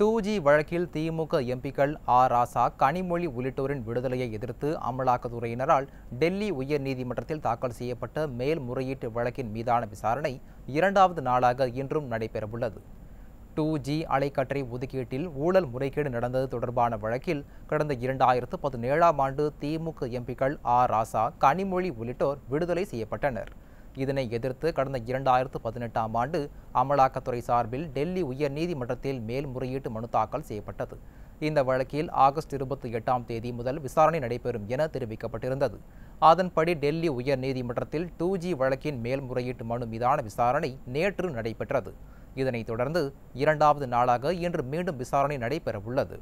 டூஜி வழக்கில் திமுக எம்பிக்கள் ஆ ராசா கனிமொழி உள்ளிட்டோரின் விடுதலையை எதிர்த்து அமலாக்கத்துறையினரால் டெல்லி உயர்நீதிமன்றத்தில் தாக்கல் செய்யப்பட்ட மேல்முறையீட்டு வழக்கின் மீதான விசாரணை இரண்டாவது நாளாக இன்றும் நடைபெறவுள்ளது டூ ஜி அலைக்கற்றை ஒதுக்கீட்டில் ஊழல் முறைகேடு நடந்தது தொடர்பான வழக்கில் கடந்த இரண்டாயிரத்து பதினேழாம் ஆண்டு திமுக எம்பிக்கள் ஆ ராசா கனிமொழி உள்ளிட்டோர் விடுதலை செய்யப்பட்டனா் இதனை எதிர்த்து கடந்த இரண்டாயிரத்து பதினெட்டாம் ஆண்டு அமலாக்கத்துறை சார்பில் டெல்லி உயர்நீதிமன்றத்தில் மேல்முறையீட்டு மனு தாக்கல் செய்யப்பட்டது இந்த வழக்கில் ஆகஸ்ட் இருபத்தி எட்டாம் தேதி முதல் விசாரணை நடைபெறும் என தெரிவிக்கப்பட்டிருந்தது அதன்படி டெல்லி உயர்நீதிமன்றத்தில் டூ ஜி வழக்கின் மேல்முறையீட்டு மனு மீதான விசாரணை நேற்று நடைபெற்றது இதனைத் தொடர்ந்து இரண்டாவது நாளாக இன்று மீண்டும் விசாரணை நடைபெறவுள்ளது